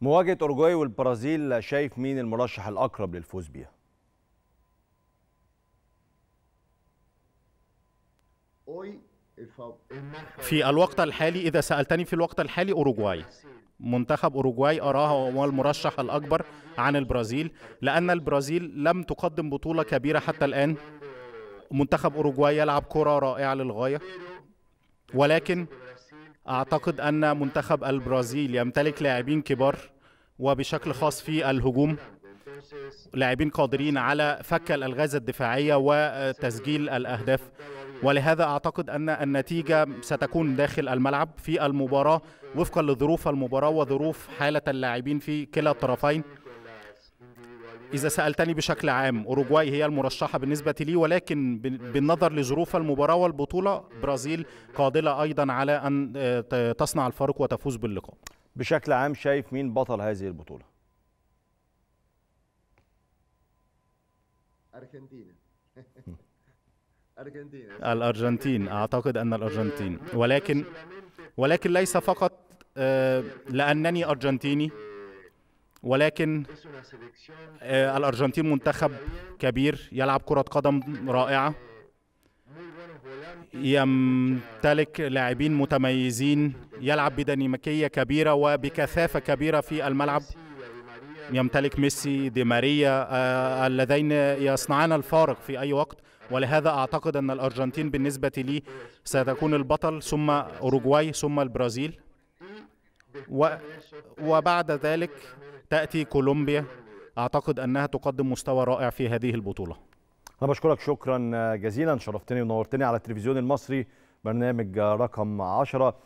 مواجهة أورجواي والبرازيل شايف مين المرشح الأقرب للفوز بيها؟ في الوقت الحالي إذا سألتني في الوقت الحالي اورجواي منتخب أوروغواي أراها هو المرشح الأكبر عن البرازيل لأن البرازيل لم تقدم بطولة كبيرة حتى الآن منتخب أوروغواي يلعب كرة رائعة للغاية ولكن أعتقد أن منتخب البرازيل يمتلك لاعبين كبار وبشكل خاص في الهجوم لاعبين قادرين على فك الألغاز الدفاعية وتسجيل الأهداف ولهذا أعتقد أن النتيجة ستكون داخل الملعب في المباراة وفقا لظروف المباراة وظروف حالة اللاعبين في كلا الطرفين إذا سألتني بشكل عام أوروجواي هي المرشحة بالنسبة لي ولكن بالنظر لظروف المباراة والبطولة برازيل قادرة أيضا على أن آه، تصنع الفارق وتفوز باللقاء بشكل عام شايف مين بطل هذه البطولة؟ أرجنتينا أرجنتينا الأرجنتين أعتقد أن الأرجنتين ولكن ولكن ليس فقط آه، لأنني أرجنتيني ولكن آه، الارجنتين منتخب كبير يلعب كره قدم رائعه يمتلك لاعبين متميزين يلعب بديناميكيه كبيره وبكثافه كبيره في الملعب يمتلك ميسي دي ماريا آه، اللذين يصنعان الفارق في اي وقت ولهذا اعتقد ان الارجنتين بالنسبه لي ستكون البطل ثم اوروجواي ثم البرازيل و وبعد ذلك تأتي كولومبيا أعتقد أنها تقدم مستوى رائع في هذه البطولة أنا بشكرك شكرا جزيلا شرفتني ونورتني على التلفزيون المصري برنامج رقم عشرة